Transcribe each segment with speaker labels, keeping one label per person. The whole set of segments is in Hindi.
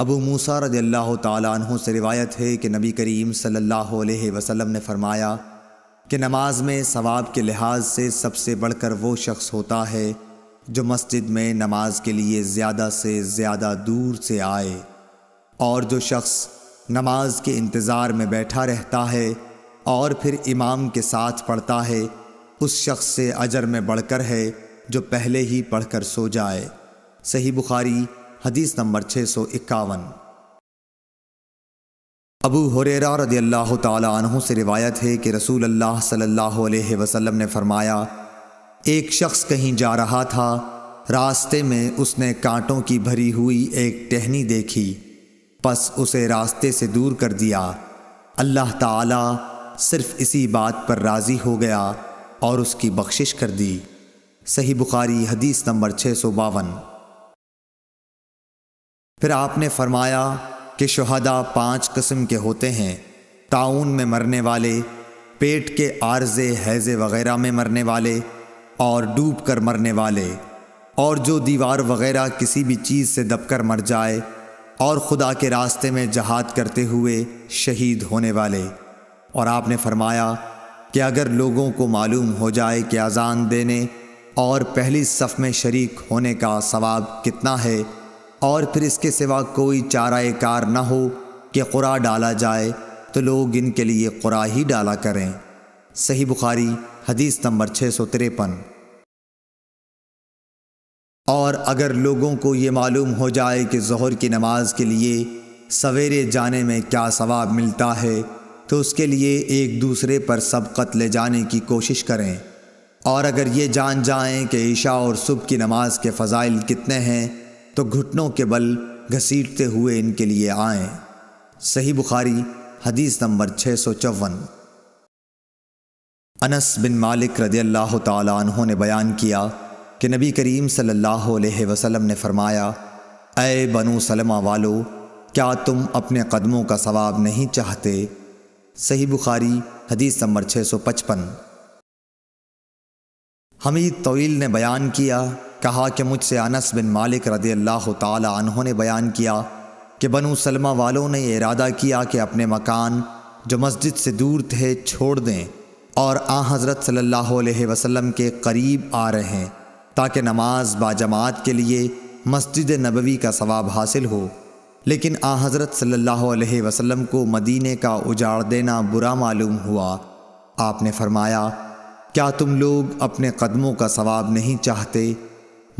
Speaker 1: अबू मूसा रज़ल्ला तु से रिवायत है कि नबी करीम सल्लल्लाहु अलैहि वसल्लम ने फरमाया कि नमाज में सवाब के लिहाज से सबसे बढ़कर वो शख्स होता है जो मस्जिद में नमाज के लिए ज़्यादा से ज़्यादा दूर से आए और जो शख्स नमाज के इंतज़ार में बैठा रहता है और फिर इमाम के साथ पढ़ता है उस शख्स से अजर में बढ़कर है जो पहले ही पढ़कर सो जाए सही बुखारी हदीस नंबर छः सौ इक्यावन अबू हुरेरा रदी अल्लाह तु से रिवायत है कि रसूल अल्लाह सल्लल्लाहु अलैहि वसल्लम ने फरमाया एक शख्स कहीं जा रहा था रास्ते में उसने कांटों की भरी हुई एक टहनी देखी बस उसे रास्ते से दूर कर दिया अल्लाह ताला सिर्फ इसी बात पर राज़ी हो गया और उसकी बख्शिश कर दी सही बुखारी हदीस नंबर छः सौ बावन फिर आपने फरमाया कि शहदा पांच कस्म के होते हैं ताउन में मरने वाले पेट के आर्जे हैज़े वगैरह में मरने वाले और डूब कर मरने वाले और जो दीवार वगैरह किसी भी चीज़ से दबकर मर जाए और खुदा के रास्ते में जहाद करते हुए शहीद होने वाले और आपने फरमाया कि अगर लोगों को मालूम हो जाए कि अजान देने और पहली सफ़ में शरीक होने का सवाब कितना है और फिर इसके सिवा कोई चाराए कार न हो कि कुरा डाला जाए तो लोग इनके लिए कुरा ही डाला करें सही बुखारी हदीस नंबर छः सौ तिरपन और अगर लोगों को ये मालूम हो जाए कि जहर की नमाज के लिए सवेरे जाने में क्या सवाब मिलता है तो उसके लिए एक दूसरे पर सबकत ले जाने की कोशिश करें और अगर ये जान जाएं कि ईशा और सुबह की नमाज के फ़जाइल कितने हैं तो घुटनों के बल घसीटते हुए इनके लिए आए सही बुखारी हदीस नंबर छः सौ चौवन अनस बिन मालिक रदी अल्लाह तहों ने बयान किया कि नबी करीम सल्लल्लाहु अलैहि वसल्लम ने फरमाया अय बनु सलमा वालो क्या तुम अपने कदमों का सवाब नहीं चाहते सही बुखारी हदीस नंबर छः सौ पचपन हमीद तवील ने बयान किया कहा कि मुझसे अनस बिन मालिक रदी अल्लाह तहों ने बयान किया कि बनु सलमा वालों ने इरादा किया कि अपने मकान जो मस्जिद से दूर थे छोड़ दें और आ हज़रत सल्लल्लाहु अलैहि वसल्लम के करीब आ रहे हैं ताकि नमाज बाजमात के लिए मस्जिद नबवी का सवाब हासिल हो लेकिन आ हज़रत सल्लल्लाहु अलैहि वसल्लम को मदीने का उजाड़ देना बुरा मालूम हुआ आपने फरमाया क्या तुम लोग अपने कदमों का सवाब नहीं चाहते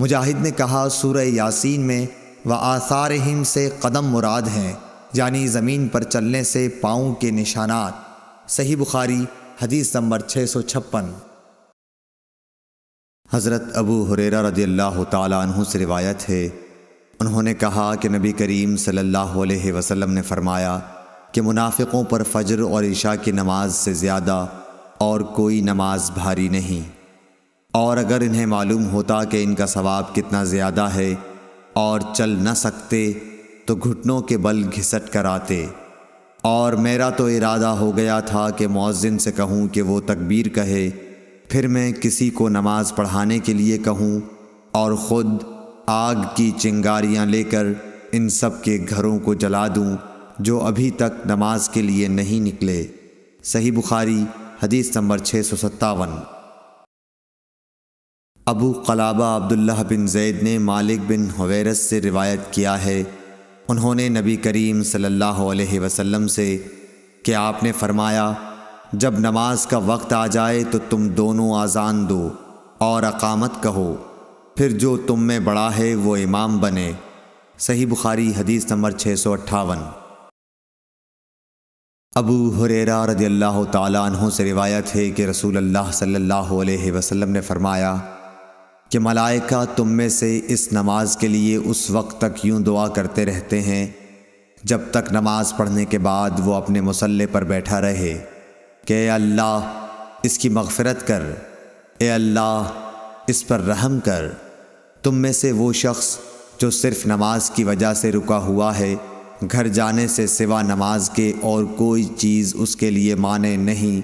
Speaker 1: मुजाहिद ने कहा सूर यासीन में व आसार हिम से कदम मुराद हैं यानी ज़मीन पर चलने से पाँव के निशानात सही बुखारी हदीस नंबर छः सौ छप्पन हज़रत अबू हुरेरा रजी अल्लाह तु से रिवायत है उन्होंने कहा कि नबी करीम सल्लल्लाहु अलैहि वसल्लम ने फ़रमाया कि मुनाफिकों पर फजर और ईशा की नमाज से ज़्यादा और कोई नमाज भारी नहीं और अगर इन्हें मालूम होता कि इनका सवाब कितना ज़्यादा है और चल न सकते तो घुटनों के बल घिसट कर आते और मेरा तो इरादा हो गया था कि मौजिन से कहूँ कि वो तकबीर कहे फिर मैं किसी को नमाज़ पढ़ाने के लिए कहूँ और ख़ुद आग की चिंगारियाँ लेकर इन सब के घरों को जला दूँ जो अभी तक नमाज के लिए नहीं निकले सही बुखारी हदीस नंबर छः सौ सत्तावन अबू कलाबा अब्दुल्ला बिन जैद ने मालिक बिन हवेरस से रिवायत किया है उन्होंने नबी करीम सल्लल्लाहु अलैहि वसल्लम से कि आपने फरमाया जब नमाज का वक्त आ जाए तो तुम दोनों आज़ान दो और अकामत कहो फिर जो तुम में बड़ा है वो इमाम बने सही बुखारी हदीस नंबर छः सौ अट्ठावन अबू हुरेरा रदी अल्लाह तहों से रिवायत है कि रसूल अल्लाह सल्लल्लाहु अलैहि वसल्लम ने फरमाया कि मलाइका तुम में से इस नमाज के लिए उस वक्त तक यूं दुआ करते रहते हैं जब तक नमाज पढ़ने के बाद वो अपने मुसल्ले पर बैठा रहे कि अल्लाह इसकी मगफरत कर ए अल्लाह इस पर रहम कर तुम में से वो शख्स जो सिर्फ़ नमाज की वजह से रुका हुआ है घर जाने से सिवा नमाज के और कोई चीज़ उसके लिए माने नहीं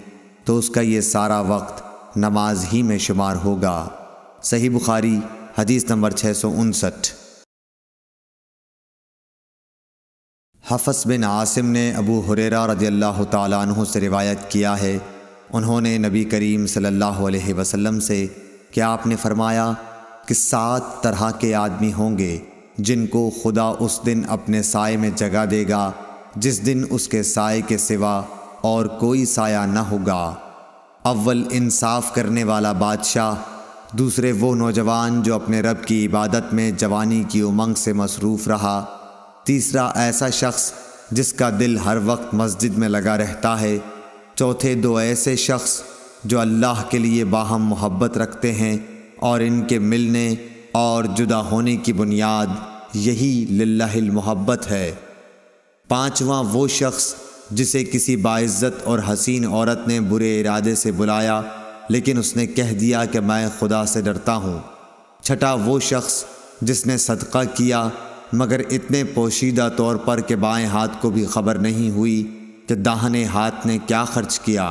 Speaker 1: तो उसका ये सारा वक्त नमाज ही में शुमार होगा सही बुखारी हदीस नंबर छः सौ उनसठ हफस बिन आसिम ने अबू हुरेरा रजी अल्लाह तु से रिवायत किया है उन्होंने नबी करीम सल्लल्लाहु अलैहि वसल्लम से क्या आपने फरमाया कि सात तरह के आदमी होंगे जिनको खुदा उस दिन अपने साय में जगह देगा जिस दिन उसके साय के सिवा और कोई साया न होगा अव्वल इंसाफ करने वाला बादशाह दूसरे वो नौजवान जो अपने रब की इबादत में जवानी की उमंग से मसरूफ़ रहा तीसरा ऐसा शख्स जिसका दिल हर वक्त मस्जिद में लगा रहता है चौथे दो ऐसे शख्स जो अल्लाह के लिए बाहम मोहब्बत रखते हैं और इनके मिलने और जुदा होने की बुनियाद यही लिल्लाहिल मोहब्बत है पांचवा वो शख्स जिसे किसी बाइज़्ज़त और हसीन औरत ने बुरे इरादे से बुलाया लेकिन उसने कह दिया कि मैं खुदा से डरता हूँ छठा वो शख्स जिसने सदका किया मगर इतने पोशीदा तौर पर कि बाएं हाथ को भी खबर नहीं हुई कि दाहने हाथ ने क्या खर्च किया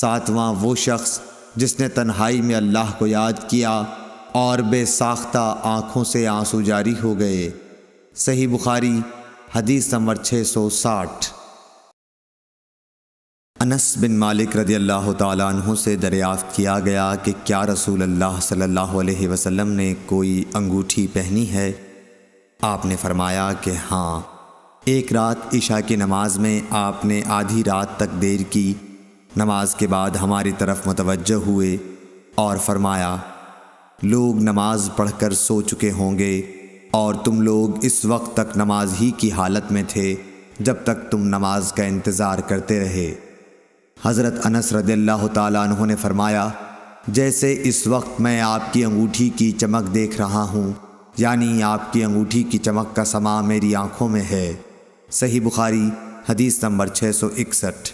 Speaker 1: सातवां वो शख्स जिसने तन्हाई में अल्लाह को याद किया और बेसाख्ता आँखों से आंसू जारी हो गए सही बुखारी हदीस नंबर छः सौ साठ अनस बिन मालिक रदी अल्लाह तु से दरियाफ़्त किया गया कि क्या रसूल अल्लाह सल्लल्लाहु अलैहि वसल्लम ने कोई अंगूठी पहनी है आपने फरमाया कि हाँ एक रात ईशा की नमाज में आपने आधी रात तक देर की नमाज के बाद हमारी तरफ मुतवज हुए और फरमाया लोग नमाज पढ़कर सो चुके होंगे और तुम लोग इस वक्त तक नमाज ही की हालत में थे जब तक तुम नमाज का इंतज़ार करते रहे हज़रत अनस रदल्ला तु ने फरमाया जैसे इस वक्त मैं आपकी अंगूठी की चमक देख रहा हूँ यानी आपकी अंगूठी की चमक का समा मेरी आँखों में है सही बुखारी हदीस नंबर छः सौ इकसठ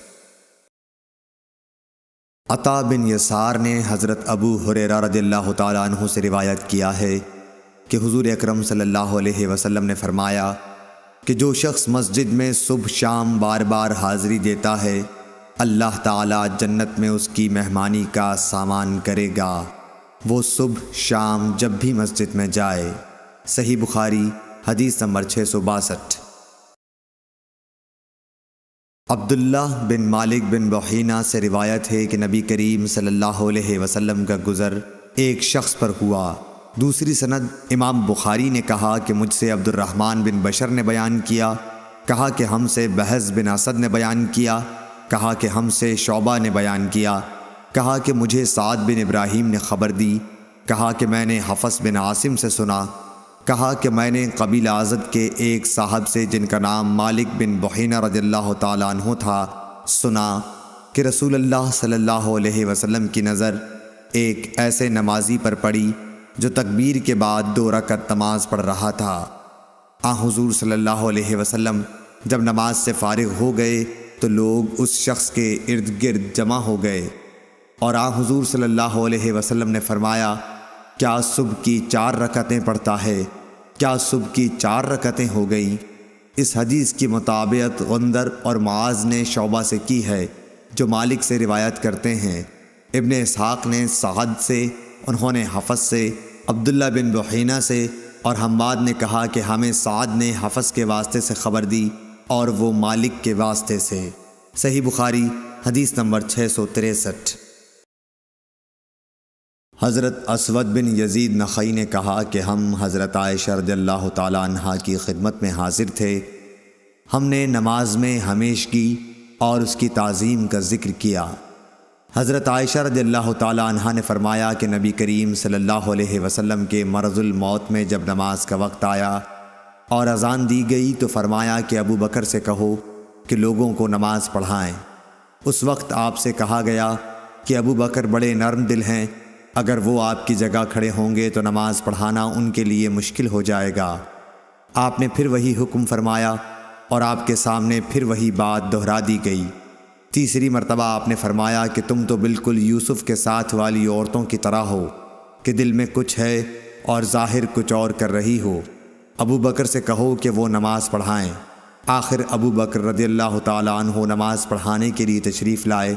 Speaker 1: अता बिन यसार ने हज़रत अबू हुरेरा रदल्ला तु से रिवायत किया है कि हुजूर अकरम सल्लल्लाहु अलैहि वसल्लम ने फरमाया कि जो शख्स मस्जिद में सुबह शाम बार बार हाजिरी देता है अल्लाह ताला जन्नत में उसकी मेहमानी का सामान करेगा वो सुबह शाम जब भी मस्जिद में जाए सही बुखारी हदीस नंबर छः सौ बासठ अब्दुल्ला बिन मालिक बिन बहीना से रिवायत है कि नबी करीम सल्लल्लाहु अलैहि वसल्लम का गुज़र एक शख्स पर हुआ दूसरी सनद इमाम बुखारी ने कहा कि मुझसे अब्दुलरहमान बिन बशर ने बयान किया कहा कि हमसे बहस बिन असद ने बयान किया कहा कि हमसे शोबा ने बयान किया कहा कि मुझे साद बिन इब्राहिम ने ख़बर दी कहा कि मैंने हफस बिन आसिम से सुना कहा कि मैंने कबील आज़द के एक साहब से जिनका नाम मालिक बिन बहिना रजील्ला तु था सुना कि रसूल अल्लाह सल्लल्लाहु अलैहि वसल्लम की नज़र एक ऐसे नमाजी पर पड़ी जो तकबीर के बाद दो रकत नमाज पढ़ रहा था आ हजूर सल्ला अलैहि जब नमाज से फारिग हो गए तो लोग उस शख्स के इर्द गिर्द जमा हो गए और आ हजूर सल्ला वसलम ने फरमाया क्या सुबह की चार रकतें पढ़ता है क्या सुबह की चार रकतें हो गई इस हदीस की मुताबियत गंदर और माज ने शोबा से की है जो मालिक से रिवायत करते हैं इबन इसहाक़ ने साहद से उन्होंने हफस से अब्दुल्ला बिन बहीना से और हम्बाद ने कहा कि हमें साद ने हफस के वास्ते से ख़बर दी और वो मालिक के वास्ते से सही बुखारी हदीस नंबर छः सौ तिरसठ हज़रत असवद बिन यजीद नखई ने कहा कि हम हज़रत आयशा रद्ल्ला तहा की खिदमत में हाजिर थे हमने नमाज में हमेश की और उसकी तज़ीम का ज़िक्र किया हज़रत आयशा रद्ल्ला तह ने फ़रमाया कि नबी करीम सल्लल्लाहु अलैहि वसल्लम के मरजुल मौत में जब नमाज का वक्त आया और अजान दी गई तो फरमाया कि अबू बकर से कहो कि लोगों को नमाज पढ़ाएं उस वक्त आपसे कहा गया कि अबू बकर बड़े नरम दिल हैं अगर वो आपकी जगह खड़े होंगे तो नमाज पढ़ाना उनके लिए मुश्किल हो जाएगा आपने फिर वही हुक्म फरमाया और आपके सामने फिर वही बात दोहरा दी गई तीसरी मरतबा आपने फरमाया कि तुम तो बिल्कुल यूसुफ़ के साथ वाली औरतों की तरह हो कि दिल में कुछ है और ज़ाहिर कुछ और कर रही हो अबू बकर से कहो कि वो नमाज़ पढ़ाएं आखिर अबू बकर रदी अल्लाह तु नमाज़ पढ़ाने के लिए तशरीफ़ लाए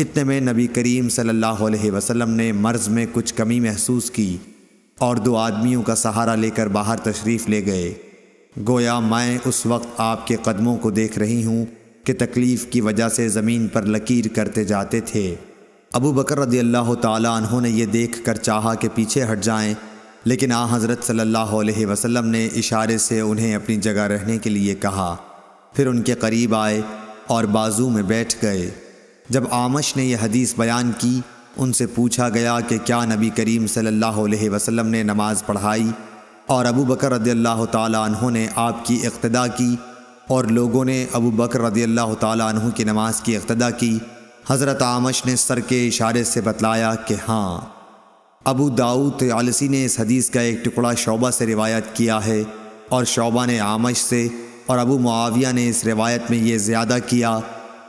Speaker 1: इतने में नबी करीम सल्लल्लाहु अलैहि वसल्लम ने मर्ज़ में कुछ कमी महसूस की और दो आदमियों का सहारा लेकर बाहर तशरीफ़ ले गए गोया मैं उस वक्त आपके कदमों को देख रही हूँ कि तकलीफ़ की वजह से ज़मीन पर लकीर करते जाते थे अबू बकर रदी अल्लाह तु ने यह देख कर चाहा कि पीछे हट जाएँ लेकिन आ हज़रत सल्लल्लाहु अलैहि वसल्लम ने इशारे से उन्हें अपनी जगह रहने के लिए कहा फिर उनके करीब आए और बाजू में बैठ गए जब आमश ने यह हदीस बयान की उनसे पूछा गया कि क्या नबी करीम सल्लल्लाहु अलैहि वसल्लम ने नमाज़ पढ़ाई और अबू बकर रदी अल्लाह ने आपकी इक्तदा की और लोगों ने अबू बकर रदील्ला अल्लाह की नमाज की इक्तदा की हज़रत आमश ने सर के इशारे से बतलाया कि हाँ अबू दाऊद आलसी ने इस हदीस का एक टुकड़ा शोबा से रिवायत किया है और शोबा ने आमश से और अबू मुआविया ने इस रिवायत में ये ज़्यादा किया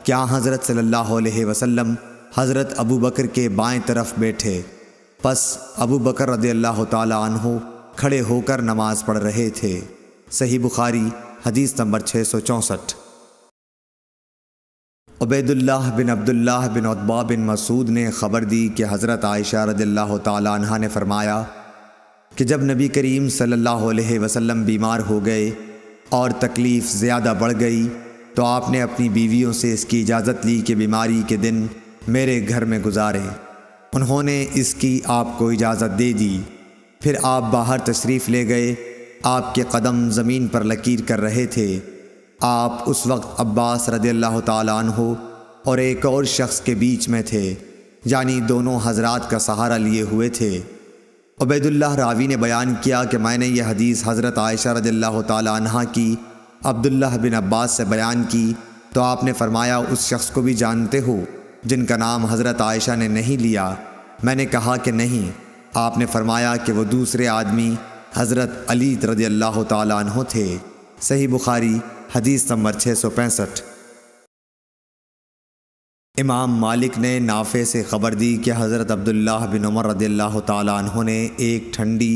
Speaker 1: क्या हज़रत सल्लल्लाहु अलैहि वसल्लम हज़रत अबू बकर के बाएं तरफ बैठे बस अबू बकर रदी अल्लाह तहो खड़े होकर नमाज़ पढ़ रहे थे सही बुखारी हदीस नंबर छः सौ चौंसठ उबैदुल्लाह बिन अब्दुल्लाह बिन उतबा बिन मसूद ने ख़बर दी कि हज़रत आयशा रदल्ला तह ने फरमाया कि जब नबी करीम सल्लल्लाहु अलैहि वसल्लम बीमार हो गए और तकलीफ़ ज़्यादा बढ़ गई तो आपने अपनी बीवियों से इसकी इजाज़त ली कि बीमारी के दिन मेरे घर में गुजारें उन्होंने इसकी आपको इजाज़त दे दी फिर आप बाहर तशरीफ़ ले गए आपके कदम ज़मीन पर लकीर कर रहे थे आप उस वक्त अब्बास रदी अल्लाह हो और एक और शख्स के बीच में थे यानी दोनों हजरात का सहारा लिए हुए थे अबैदुल्ला रावी ने बयान किया कि मैंने यह हदीस हज़रत आयशा रदी अल्लाह तहा की अब्दुल्ला बिन अब्बास से बयान की तो आपने फरमाया उस शख्स को भी जानते हो जिनका नाम हज़रत आयशा ने नहीं लिया मैंने कहा कि नहीं आपने फरमाया कि वह दूसरे आदमी हज़रत अली रदी अल्लाह तहों थे सही बुखारी हदीस नंबर छः सौ पैंसठ इमाम मालिक ने नाफे से ख़बर दी कि हज़रत अब्दुल्ला बिन उमर रदील्ला तु ने एक ठंडी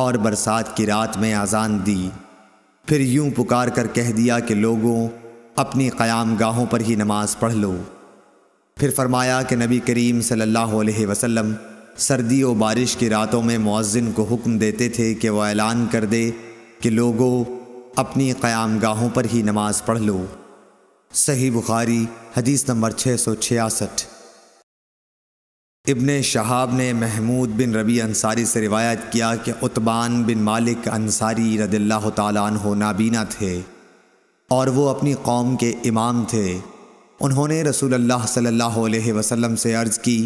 Speaker 1: और बरसात की रात में आज़ान दी फिर यूं पुकार कर कह दिया कि लोगों अपनी क़याम गाहों पर ही नमाज पढ़ लो फिर फरमाया कि नबी करीम सल्लल्लाहु अलैहि वसल्लम सर्दी और बारिश की रातों में मौज़िन को हुक्म देते थे कि वह ऐलान कर दे कि लोगों अपनी क़याम गाहों पर ही नमाज़ पढ़ लो सही बुखारी हदीस नंबर छः सौ छियासठ इबन शहाब ने महमूद बिन रबी अंसारी से रिवायत किया कि उत्बान बिन मालिक अंसारी रदल्ला तु नाबीना थे और वो अपनी कौम के इमाम थे उन्होंने रसूल अल्लाह सल्लल्लाहु अलैहि वसल्लम से अर्ज़ की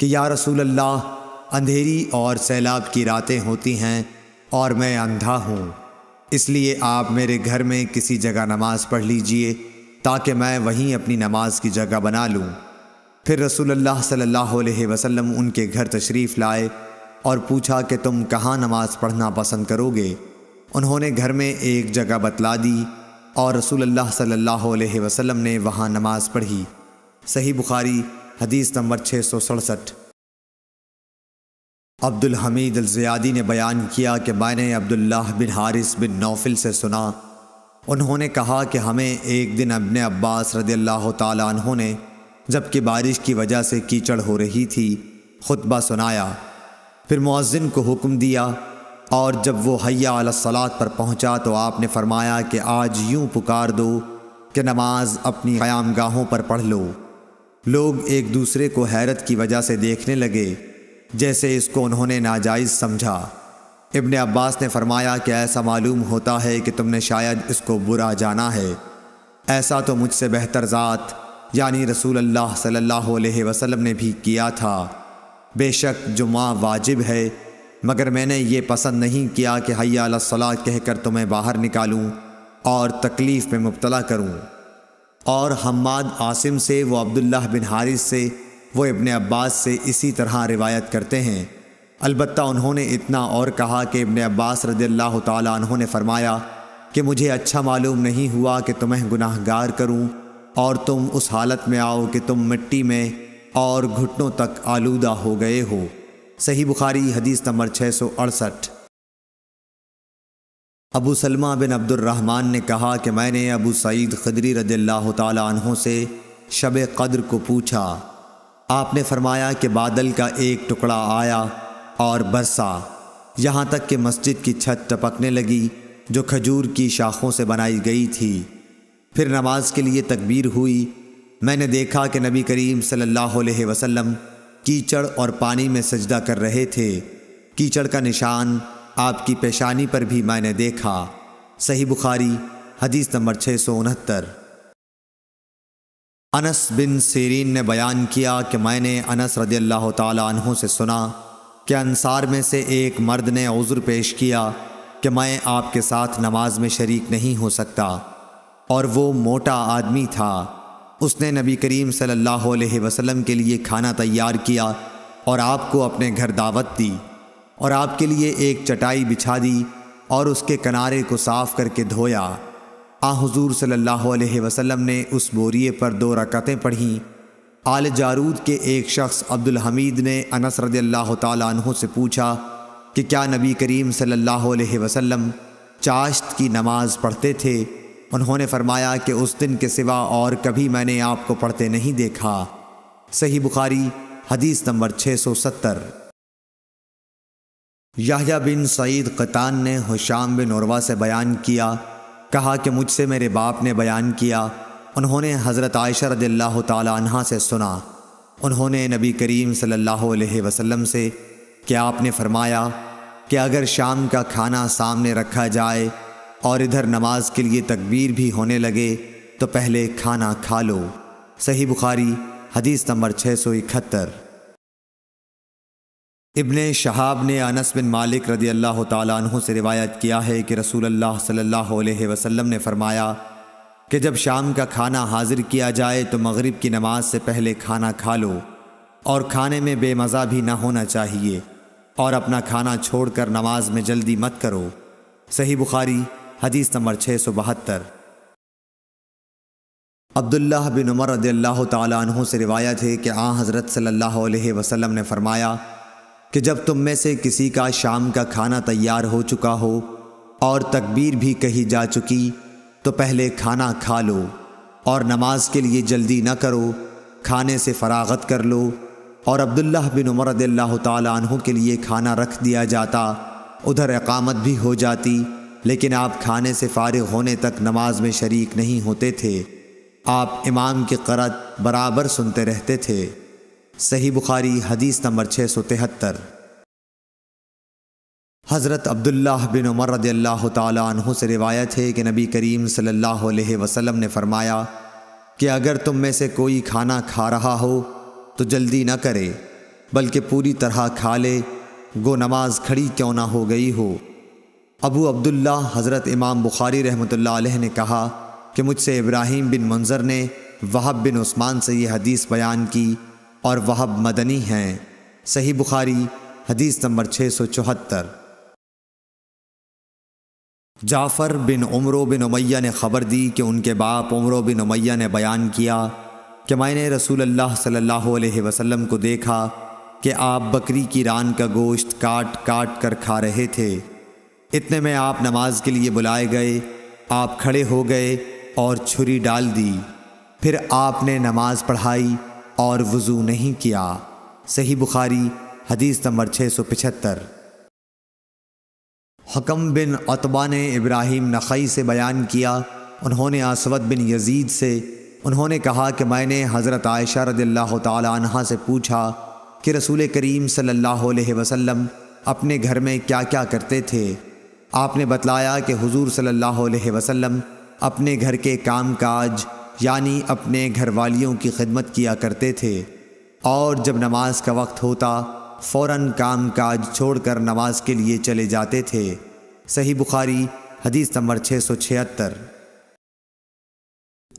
Speaker 1: कि या रसूल अल्लाह अंधेरी और सैलाब की रातें होती हैं और मैं अंधा हूँ इसलिए आप मेरे घर में किसी जगह नमाज पढ़ लीजिए ताकि मैं वहीं अपनी नमाज की जगह बना लूँ फिर रसूलुल्लाह सल्लल्लाहु अलैहि वसल्लम उनके घर तशरीफ़ लाए और पूछा कि तुम कहाँ नमाज पढ़ना पसंद करोगे उन्होंने घर में एक जगह बतला दी और रसूलुल्लाह सल्लल्लाहु अलैहि वसल्लम ने वहाँ नमाज पढ़ी सही बुखारी हदीस नंबर छः सौ सड़सठ अब्दुल हमीद अलजियादी ने बयान किया कि मैंने अब्दुल्लाह बिन हारिस बिन नौफिल से सुना उन्होंने कहा कि हमें एक दिन अबन अब्बास रदी अल्लाह तहों ने जबकि बारिश की वजह से कीचड़ हो रही थी खुतबा सुनाया फिर मुआजिन को हुक्म दिया और जब वो हैया अलसलात पर पहुंचा तो आपने फरमाया कि आज यूं पुकार दो कि नमाज अपनी क्याम गाहों पर पढ़ लो लोग एक दूसरे को हैरत की वजह से देखने लगे जैसे इसको उन्होंने नाजायज़ समझा इब्ने अब्बास ने फरमाया कि ऐसा मालूम होता है कि तुमने शायद इसको बुरा जाना है ऐसा तो मुझसे बेहतर ज़ात यानी रसूल अल्लाह सल्लल्लाहु अलैहि वसल्लम ने भी किया था बेशक जुमा वाजिब है मगर मैंने ये पसंद नहीं किया कि हयासला कहकर तुम्हें बाहर निकालूं और तकलीफ़ में मुबतला करूं और हम्माद आसिम से वो अब्दुल्लाह बिन हारिस से वो इब्ने अब्बास से इसी तरह रिवायत करते हैं अलबत् उन्होंने इतना और कहा कि इब्ने अब्बास रदील्ला तहों ने फरमाया कि मुझे अच्छा मालूम नहीं हुआ कि तुम्हें गुनाहगार करूं और तुम उस हालत में आओ कि तुम मिट्टी में और घुटनों तक आलूदा हो गए हो सही बुखारी हदीस नंबर छः सौ अड़सठ अबू सलमा बिन अब्दुलरहमान ने कहा कि मैंने अबू सईद खदरी रदील्ला तहों से शब कद्र को पूछा आपने फरमाया कि बादल का एक टुकड़ा आया और बरसा यहाँ तक कि मस्जिद की छत टपकने लगी जो खजूर की शाखों से बनाई गई थी फिर नमाज के लिए तकबीर हुई मैंने देखा कि नबी करीम सल्लल्लाहु अलैहि वसल्लम कीचड़ और पानी में सजदा कर रहे थे कीचड़ का निशान आपकी पेशानी पर भी मैंने देखा सही बुखारी हदीस नंबर छः सौ उनहत्तर अनस बिन सीरीन ने बयान किया कि मैंने अनस रदी अल्लाह तहों से सुना कि अनसार में से एक मर्द ने उज़ुर पेश किया कि मैं आपके साथ नमाज में शरीक नहीं हो सकता और वो मोटा आदमी था उसने नबी करीम सल्लल्लाहु अलैहि वसल्लम के लिए खाना तैयार किया और आपको अपने घर दावत दी और आपके लिए एक चटाई बिछा दी और उसके किनारे को साफ़ करके धोया आ हजूर सल्लल्लाहु वसल्लम ने उस बोरिए पर दो रकतें पढ़ीं आल जारूद के एक शख्स अब्दुल हमीद ने अनस रदल्ला तहों से पूछा कि क्या नबी करीम सल्लल्लाहु अलैहि वसल्लम चाश्त की नमाज पढ़ते थे उन्होंने फरमाया कि उस दिन के सिवा और कभी मैंने आपको पढ़ते नहीं देखा सही बुखारी हदीस number 670 Yahya bin Saeed Qattan ने हुशाम बिन औरवा से बयान किया कहा कि मुझसे मेरे बाप ने बयान किया उन्होंने हज़रत आयशा रदल्ला तह से सुना उन्होंने नबी करीम सल्लल्लाहु अलैहि वसल्लम से कि आपने फरमाया कि अगर शाम का खाना सामने रखा जाए और इधर नमाज के लिए तकबीर भी होने लगे तो पहले खाना खा लो सही बुखारी हदीस नंबर छः सौ इकहत्तर इबन शहाब ने अनस बिन मालिक रदी अल्लाह तु से रिवायत किया है कि रसूल अल्लाह सल्लल्लाहु अलैहि वसल्लम ने फ़रमाया कि जब शाम का खाना हाजिर किया जाए तो मगरिब की नमाज से पहले खाना खा लो और खाने में बेमज़ा भी ना होना चाहिए और अपना खाना छोड़ कर नमाज में जल्दी मत करो सही बुखारी हदीस नंबर छः सौ बहत्तर अब्दुल्ला बिन उमर रदी अल्लाह तु से रिवायत है कि आ हज़रत सल्ला अलैहि ने फ़रमाया कि जब तुम में से किसी का शाम का खाना तैयार हो चुका हो और तकबीर भी कही जा चुकी तो पहले खाना खा लो और नमाज के लिए जल्दी न करो खाने से फरागत कर लो और अब्दुल्लाह बिन उमर तु के लिए खाना रख दिया जाता उधर अकामत भी हो जाती लेकिन आप खाने से फारिग होने तक नमाज में शरीक नहीं होते थे आप इमाम की करत बराबर सुनते रहते थे सही बुखारी हदीस नंबर छः सौ तिहत्तर हज़रत अब्दुल्ला बिन उमरद तहों से रिवायत है कि नबी करीम सल्लल्लाहु अलैहि वसल्लम ने फरमाया कि अगर तुम में से कोई खाना खा रहा हो तो जल्दी न करे बल्कि पूरी तरह खा ले गो नमाज खड़ी क्यों ना हो गई हो अबू अब्दुल्ला हज़रत इमाम बुखारी रहमत ने कहा कि मुझसे इब्राहिम बिन मंजर ने वहाब बिन उस्मान से ये हदीस बयान की और वहब मदनी हैं सही बुखारी हदीस नंबर छः सौ चौहत्तर जाफ़र बिन उम्र बिन उमैया ने ख़बर दी कि उनके बाप उम्र बिन उमैया ने बयान किया कि मैंने रसूल अल्लाह सल्लल्लाहु अलैहि वसल्लम को देखा कि आप बकरी की रान का गोश्त काट काट कर खा रहे थे इतने में आप नमाज के लिए बुलाए गए आप खड़े हो गए और छुरी डाल दी फिर आपने नमाज पढ़ाई और वज़ू नहीं किया सही बुखारी हदीस नंबर छः सौ पिछहत्तर हकम बिन अतबा ने इब्राहिम नखई से बयान किया उन्होंने आसवद बिन यजीद से उन्होंने कहा कि मैंने हज़रत आयशा रदील्ला तह से पूछा कि रसूल करीम सल्लल्लाहु अलैहि वसल्लम अपने घर में क्या क्या करते थे आपने बतलाया कि हुजूर सल्लल्लाहु अलैहि वसल्लम अपने घर के काम काज यानी अपने घर वालियों की खिदमत किया करते थे और जब नमाज का वक्त होता फ़ौर काम काज छोड़ कर नमाज के लिए चले जाते थे सही बुखारी हदीस नंबर छः सौ छिहत्तर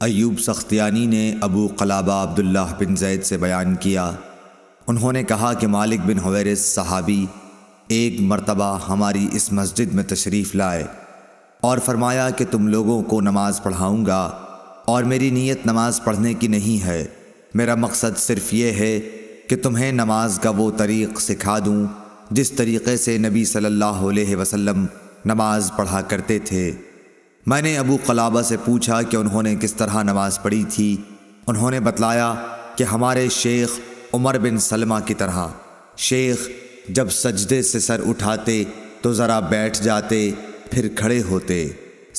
Speaker 1: अयूब सख्तियानी ने अबू कलाबा अब्दुल्ला बिन जैद से बयान किया उन्होंने कहा कि मालिक बिन हवेरस सहाबी एक मरतबा हमारी इस मस्जिद में तशरीफ़ लाए और फरमाया कि तुम लोगों को नमाज़ पढ़ाऊँगा और मेरी नीयत नमाज पढ़ने की नहीं है मेरा मकसद सिर्फ ये है कि तुम्हें नमाज का वो तरीक़ सिखा दूँ जिस तरीक़े से नबी सल्लल्लाहु अलैहि वसल्लम नमाज पढ़ा करते थे मैंने अबू कलाबा से पूछा कि उन्होंने किस तरह नमाज पढ़ी थी उन्होंने बतलाया कि हमारे शेख उमर बिन सलमा की तरह शेख जब सजदे से सर उठाते तो ज़रा बैठ जाते फिर खड़े होते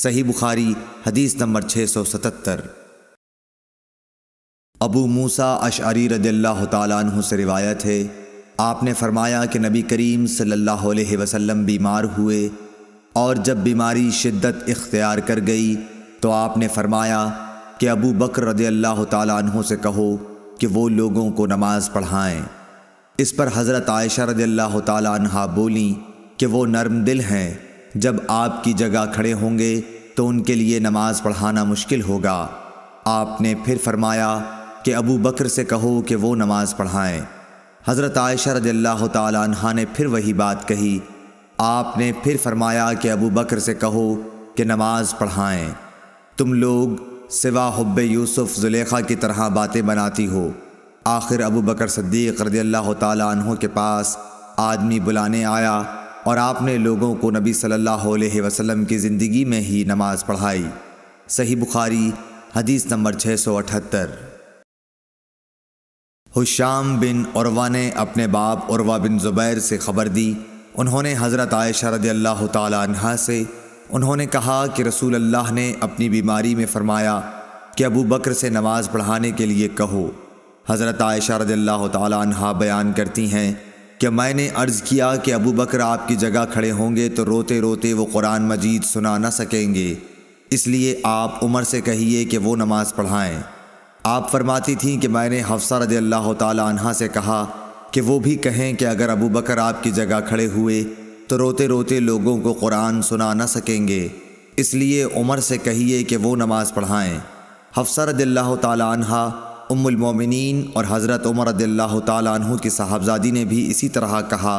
Speaker 1: सही बुखारी हदीस नंबर 677 अबू मूसा अशारी रदल्ला तु से रिवायत है आपने फरमाया कि नबी करीम सल्लल्लाहु अलैहि वसल्लम बीमार हुए और जब बीमारी शिद्दत इख्तियार कर गई तो आपने फरमाया कि अबू बकर रदी तु से कहो कि वो लोगों को नमाज पढ़ाएं इस पर हज़रत आयशा रदी तह बोली कि वो नर्म दिल हैं जब आपकी जगह खड़े होंगे तो उनके लिए नमाज पढ़ाना मुश्किल होगा आपने फिर फरमाया कि अबू बकर से कहो कि वो नमाज पढ़ाएं हज़रत आयशा रज़ल्ला तह ने फिर वही बात कही आपने फिर फरमाया कि अबू बकर से कहो कि नमाज पढ़ाएं तुम लोग सिवा हब्ब यूसुफ जुलेखा की तरह बातें बनाती हो आखिर अबू बकर सद्दीक रज़ी अल्लाह तहों के पास आदमी बुलाने आया और आपने लोगों को नबी सल्लल्लाहु अलैहि वसल्लम की ज़िंदगी में ही नमाज़ पढ़ाई सही बुखारी हदीस नंबर छः सौ अठहत्तर हुशाम बिन औरवा ने अपने बाप औरवा बिन ज़ुबैर से ख़बर दी उन्होंने हज़रत आयशा रदी अल्लाह तहा से उन्होंने कहा कि रसूल अल्लाह ने अपनी बीमारी में फ़रमाया कि अबू बकर से नमाज़ पढ़ाने के लिए कहो हज़रत आयशा रदी अल्लाह तहा बयान करती हैं कि मैंने अर्ज़ किया कि अबू बकर आपकी जगह खड़े होंगे तो रोते रोते वो कुरान मजीद सुना न सकेंगे इसलिए आप उमर से कहिए कि वो नमाज़ पढ़ाएं आप फरमाती थीं कि मैंने हफ्सा रजी अल्लाह तह से कहा कि वो भी कहें कि अगर अबू बकर आपकी जगह खड़े हुए तो रोते रोते लोगों को कुरान सुना न सकेंगे इसलिए उमर से कहिए कि वो नमाज़ पढ़ाएं हफ्सा रजी अल्लाह तहा उम्मिन और हज़रत उमर रद्ल्ला की साहबजादी ने भी इसी तरह कहा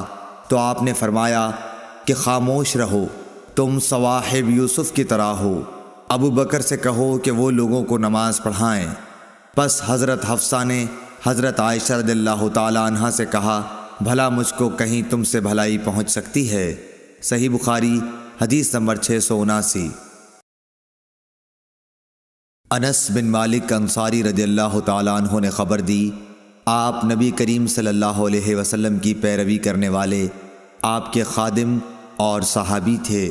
Speaker 1: तो आपने फरमाया कि खामोश रहो तुम सवाहिब यूसुफ की तरह हो अबू बकर से कहो कि वो लोगों को नमाज़ पढ़ाएँ बस हज़रत हफ्सा ने हज़रत आयशा तह से कहा भला मुझको कहीं तुमसे भलाई पहुँच सकती है सही बुखारी हदीस नंबर छः सौ उनासी अनस बिन मालिक अंसारी रजी अल्लाह तु ने ख़बर दी आप नबी करीम सल्लल्लाहु अलैहि वसल्लम की पैरवी करने वाले आपके खादिम और सहाबी थे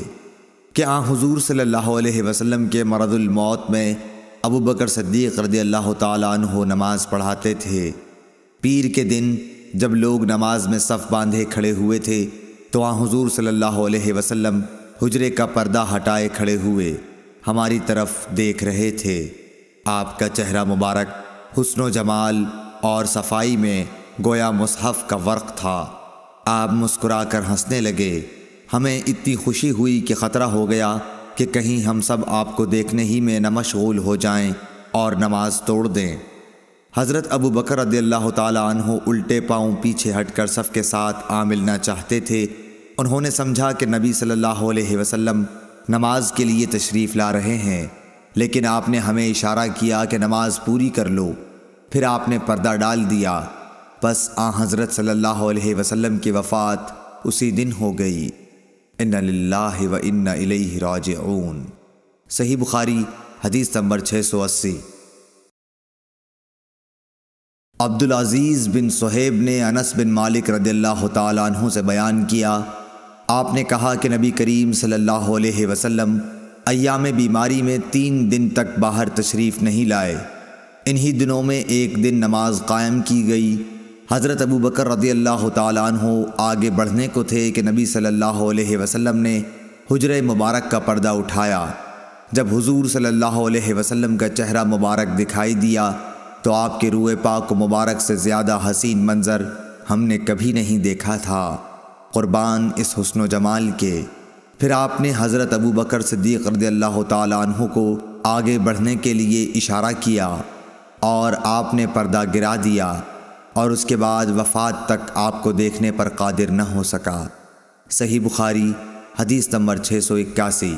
Speaker 1: क्या हजूर हुजूर सल्लल्लाहु अलैहि वसल्लम के मरदुल मौत में अबू बकर सद्दीक रदी अल्लाह तु नमाज़ पढ़ाते थे पीर के दिन जब लोग नमाज में सफ़ बांधे खड़े हुए थे तो आ हजूर सल्ला अलैहि हजरे का पर्दा हटाए खड़े हुए हमारी तरफ देख रहे थे आपका चेहरा मुबारक हुस्न जमाल और सफाई में गोया मुसहफ़ का वर्क था आप मुस्कुरा कर हंसने लगे हमें इतनी खुशी हुई कि ख़तरा हो गया कि कहीं हम सब आपको देखने ही में न मशगूल हो जाएं और नमाज तोड़ दें हज़रत अबू बकर अल्लाह तु उल्टे पाँव पीछे हटकर सब के साथ आ मिलना चाहते थे उन्होंने समझा कि नबी सल्लल्लाहु अलैहि वसल्लम नमाज के लिए तशरीफ़ ला रहे हैं लेकिन आपने हमें इशारा किया कि नमाज पूरी कर लो फिर आपने पर्दा डाल दिया बस आ हज़रत सल्लल्लाहु अलैहि वसल्लम की वफ़ात उसी दिन हो गई इन व इन राज सही बुखारी हदीस number 680 Abdul Aziz bin Suhaib ने अनस बिन मालिक रदी तु से बयान किया आपने कहा कि नबी करीम सल्लल्लाहु अलैहि वसल्लम अयाम बीमारी में तीन दिन तक बाहर तशरीफ़ नहीं लाए इन्हीं दिनों में एक दिन नमाज कायम की गई हज़रत अबू बकर रदी अल्लाह तु आगे बढ़ने को थे कि नबी सल्लल्लाहु अलैहि वसल्लम ने हजर मुबारक का पर्दा उठाया जब हुजूर सल्लल्लाहु अलैहि वसल्लम का चेहरा मुबारक दिखाई दिया तो आपके रूए पाक मुबारक से ज़्यादा हसीन मंज़र हमने कभी नहीं देखा था क़ुरबान इस हसन जमाल के फिर आपने हज़रत अबू बकर सदीक़ रदी अल्लाह तु को आगे बढ़ने के लिए इशारा किया और आपने पर्दा गिरा दिया और उसके बाद वफात तक आपको देखने पर कादिर न हो सका सही बुखारी हदीस नंबर छः सौ इक्यासी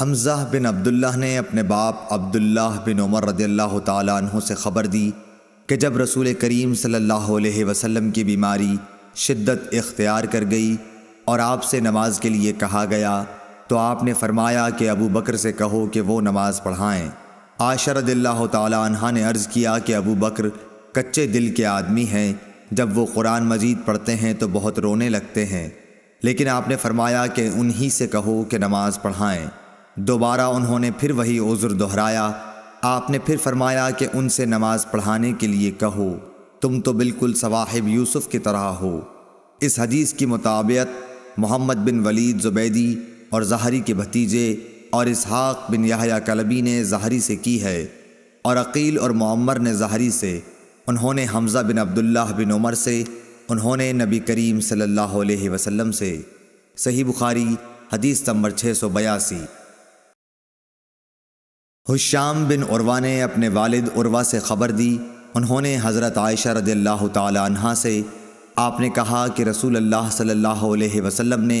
Speaker 1: हमज़ा बिन अब्दुल्ला ने अपने बाप अब्दुल्ला बिन उमर रदी अल्लाह तु से ख़बर दी कि जब रसूल करीम सल्लल्लाहु अलैहि वसल्लम की बीमारी शिद्दत इख्तियार कर गई और आपसे नमाज के लिए कहा गया तो आपने फरमाया कि अबू बकर से कहो कि वो नमाज़ पढ़ाएँ तआला अनहा ने अर्ज़ किया कि अबू बकर कच्चे दिल के आदमी हैं जब वो कुरान मजीद पढ़ते हैं तो बहुत रोने लगते हैं लेकिन आपने फरमाया कि उन्हीं से कहो कि नमाज़ पढ़ाएँ दोबारा उन्होंने फिर वही उज़्र दोहराया आपने फिर फरमाया कि उनसे नमाज पढ़ाने के लिए कहो तुम तो बिल्कुल सवाहिब यूसुफ की तरह हो इस हदीस की मुताबियत मोहम्मद बिन वलीद जुबैदी और जहरी के भतीजे और इसहाक बिन याहया कलबी ने जहरी से की है और अकील और मम्मर ने जहरी से उन्होंने हमज़ा बिन अब्दुल्ला बिन उमर से उन्होंने नबी करीम सल्लल्लाहु अलैहि वसल्लम से सही बुखारी हदीस नंबर छः सौ बयासी हुशाम बिन उर्वा ने अपने वालिद उर्वा से ख़बर दी उन्होंने हज़रत आयशा रदी अल्लाह तहा से आपने कहा कि रसूल अल्लाह सल्लल्लाहु अलैहि वसल्लम ने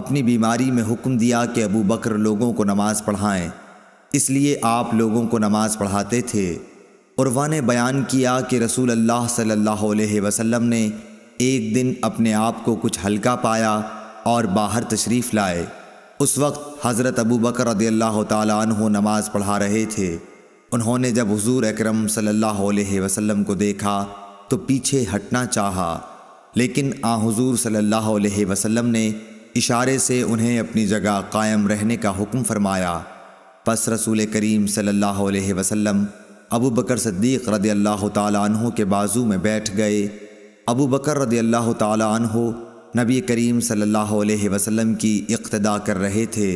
Speaker 1: अपनी बीमारी में हुक्म दिया कि अबू बकर लोगों को नमाज़ पढ़ाएं इसलिए आप लोगों को नमाज़ पढ़ाते थे उर्वा ने बयान किया कि रसूल अल्लाह सल्लल्लाहु अलैहि वसल्लम ने एक दिन अपने आप को कुछ हल्का पाया और बाहर तशरीफ़ लाए उस वक्त हज़रत अबू बकर तु नमाज़ पढ़ा रहे थे उन्होंने जब हज़ूर अकरम सम को देखा तो पीछे हटना चाहा लेकिन आ हज़ूर सल्ला अलैहि ने इशारे से उन्हें अपनी जगह कायम रहने का हुक्म फरमाया बस रसूल करीम सल्लल्लाहु अबू बकर सद्दीक़ रदी अल्लाह तु के बाजू में बैठ गए अबू बकर रदी अल्लाह तु नबी करीम सल्लल्लाहु अलैहि वसल्लम की इक्तदा कर रहे थे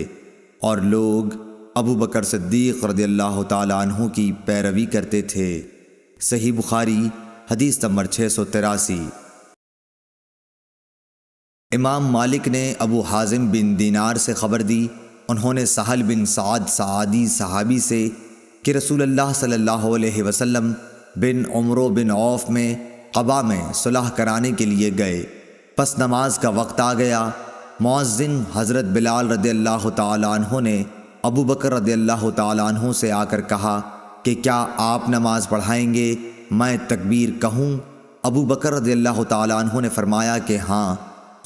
Speaker 1: और लोग अबू बकर सिद्दीक़ रदी अल्लाह की पैरवी करते थे सही बुखारी हदीस नंबर छः सौ तिरासी इमाम मालिक ने अबू हाजिम बिन दीनार से ख़बर दी उन्होंने सहल बिन साद सादी सहाबी से कि रसूल अल्लाह सल्लल्लाहु अलैहि वसल्लम बिन उमरो बिन औफ में कबा में सुलह कराने के लिए गए पस नमाज का वक्त आ गया मौजिन हज़रत बिलाल रदी अल्लाह तु ने अबू बकर रदी अल्लाह तु से आकर कहा कि क्या आप नमाज़ पढ़ाएंगे मैं तकबीर कहूँ अबू बकर रदी अल्लाह तु ने फरमाया कि हाँ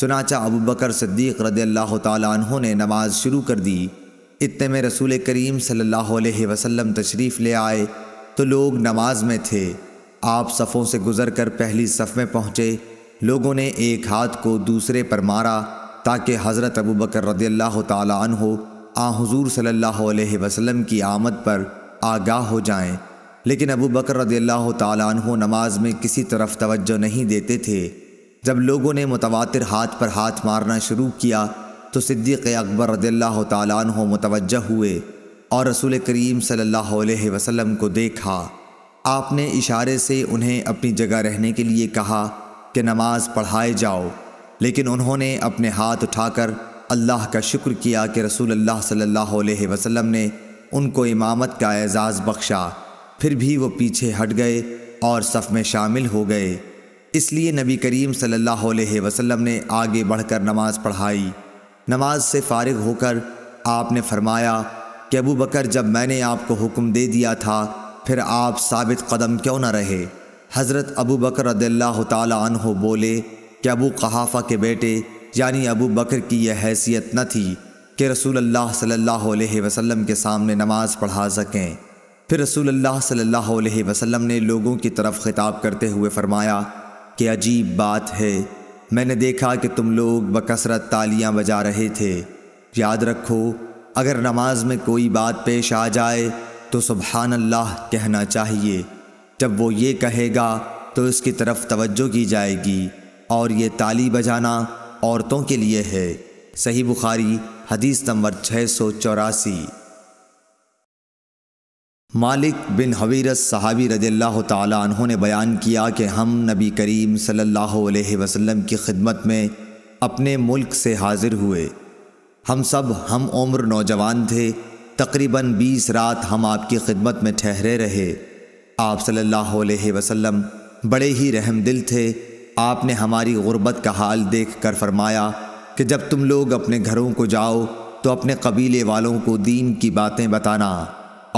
Speaker 1: चुनाचा अबू बकर सद्दीक़ रदी अल्लाह तु ने नमाज शुरू कर दी इतने में रसूल करीम सल्ला वसम तशरीफ़ ले आए तो लोग नमाज में थे आप सफ़ों से गुज़र कर पहली सफ़ में पहुँचे लोगों ने एक हाथ को दूसरे पर मारा ताकि हज़रत अबू बकर रदील्ला हो आ हजूर सल्ला वसम की आमद पर आगाह हो जाएं लेकिन अबू बकर रदील्ला तहो नमाज में किसी तरफ तवज्जो नहीं देते थे जब लोगों ने मुतवातिर हाथ पर हाथ मारना शुरू किया तो सिद्दीक़ अकबर रदील्ला तहो मुतवजह हुए और रसूल करीम सल्ला वसलम को देखा आपने इशारे से उन्हें अपनी जगह रहने के लिए कहा कि नमाज पढ़ाए जाओ लेकिन उन्होंने अपने हाथ उठाकर अल्लाह का शुक्र किया कि रसूल अल्लाह सल्लल्लाहु अलैहि वसल्लम ने उनको इमामत का एज़ाज़ बख्शा फिर भी वो पीछे हट गए और सफ़ में शामिल हो गए इसलिए नबी करीम सल्लल्लाहु अलैहि वसल्लम ने आगे बढ़कर नमाज पढ़ाई नमाज से फारिग होकर आपने फरमाया कि अबू बकर जब मैंने आपको हुक्म दे दिया था फिर आप साबित कदम क्यों न रहे हज़रत अबू बकर तु बोले कि अबू कहाफ़ा के बेटे यानी अबू बकर की यह हैसियत न थी कि रसूल अल्लाह सल्लल्लाहु अलैहि वसल्लम के सामने नमाज़ पढ़ा सकें फिर रसूल अल्लाह सल्लल्लाहु अलैहि वसल्लम ने लोगों की तरफ ख़िताब करते हुए फ़रमाया कि अजीब बात है मैंने देखा कि तुम लोग बकसरत तालियां बजा रहे थे याद रखो अगर नमाज में कोई बात पेश आ जाए तो सुबहान अल्लाह कहना चाहिए जब वो ये कहेगा तो इसकी तरफ तवज्जो की जाएगी और ये ताली बजाना औरतों के लिए है सही बुखारी हदीस नंबर छः सौ चौरासी मालिक बिन हवीरस सहाबी रजील्ला तहों ने बयान किया कि हम नबी करीम सल्लल्लाहु अलैहि वसल्लम की खिदमत में अपने मुल्क से हाजिर हुए हम सब हम उम्र नौजवान थे तकरीबन बीस रात हम आपकी खिदमत में ठहरे रहे आप सल्लल्लाहु अलैहि वसल्लम बड़े ही रहम दिल थे आपने हमारी गुरबत का हाल देख कर फरमाया कि जब तुम लोग अपने घरों को जाओ तो अपने कबीले वालों को दीन की बातें बताना